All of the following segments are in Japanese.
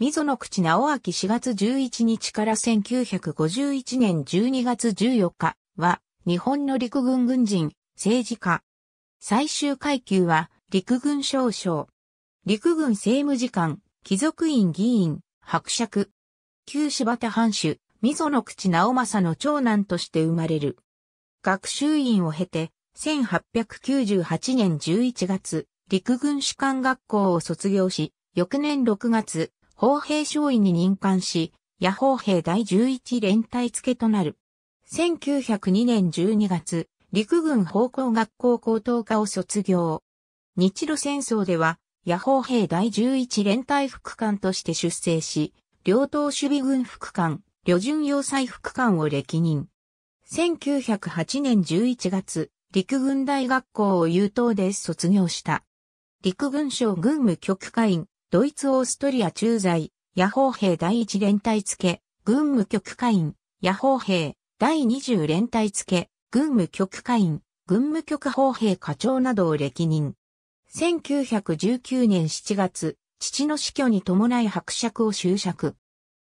溝の口直明4月11日から1951年12月14日は日本の陸軍軍人、政治家。最終階級は陸軍少将。陸軍政務次官、貴族院議員、伯爵。旧柴田藩主、溝の口直政の長男として生まれる。学習院を経て、1898年11月、陸軍士官学校を卒業し、翌年6月、砲兵少尉に任官し、野砲兵第11連隊付となる。1902年12月、陸軍砲工学校高等科を卒業。日露戦争では、野砲兵第11連隊副官として出征し、両党守備軍副官、旅順要塞副官を歴任。1908年11月、陸軍大学校を優等で卒業した。陸軍省軍務局会員、ドイツオーストリア駐在、野放兵第1連隊付、軍務局会員、野放兵第20連隊付、軍務局会員、軍務局砲兵課長などを歴任。1919年7月、父の死去に伴い伯爵を就職。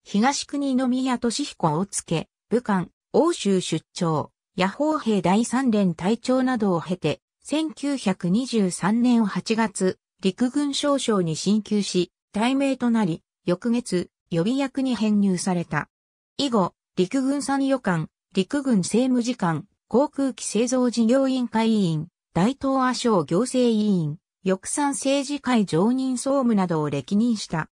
東国の宮俊彦をつけ、武漢、欧州出張、野放兵第三連隊長などを経て、1923年8月、陸軍少将に進級し、大名となり、翌月、予備役に編入された。以後、陸軍参与官、陸軍政務次官、航空機製造事業委員会委員、大東亜省行政委員、翼賛政治会常任総務などを歴任した。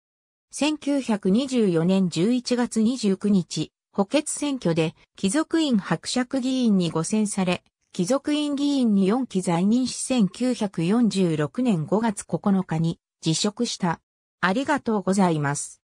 1924年11月29日、補欠選挙で貴族院伯爵議員に誤選され、貴族院議員に4期在任し1946年5月9日に辞職した。ありがとうございます。